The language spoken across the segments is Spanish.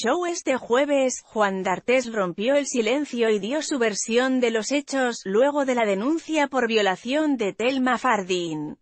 show este jueves, Juan D'Artes rompió el silencio y dio su versión de los hechos, luego de la denuncia por violación de Telma Fardín.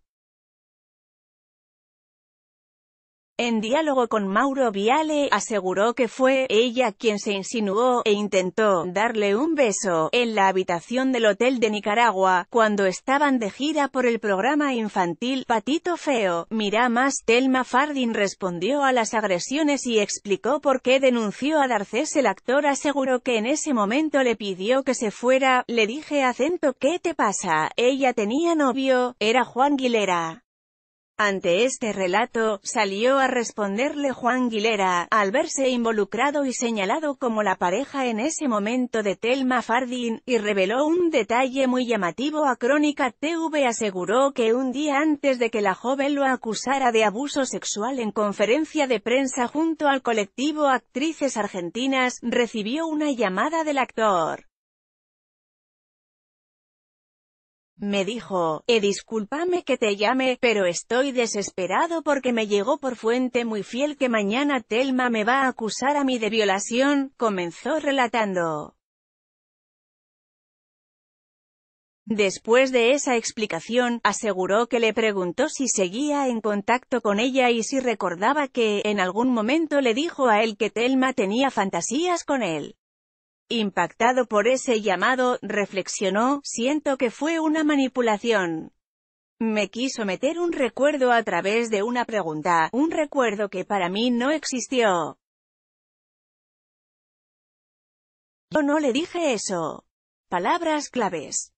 En diálogo con Mauro Viale, aseguró que fue ella quien se insinuó e intentó darle un beso en la habitación del hotel de Nicaragua, cuando estaban de gira por el programa infantil Patito Feo. Mira más, Telma Fardin respondió a las agresiones y explicó por qué denunció a Darcés. El actor aseguró que en ese momento le pidió que se fuera, le dije acento ¿qué te pasa? Ella tenía novio, era Juan Guilera. Ante este relato, salió a responderle Juan Guilera, al verse involucrado y señalado como la pareja en ese momento de Telma Fardin, y reveló un detalle muy llamativo a Crónica TV aseguró que un día antes de que la joven lo acusara de abuso sexual en conferencia de prensa junto al colectivo Actrices Argentinas, recibió una llamada del actor. Me dijo, «Eh discúlpame que te llame, pero estoy desesperado porque me llegó por fuente muy fiel que mañana Telma me va a acusar a mí de violación», comenzó relatando. Después de esa explicación, aseguró que le preguntó si seguía en contacto con ella y si recordaba que, en algún momento le dijo a él que Telma tenía fantasías con él. Impactado por ese llamado, reflexionó, siento que fue una manipulación. Me quiso meter un recuerdo a través de una pregunta, un recuerdo que para mí no existió. Yo no le dije eso. Palabras claves.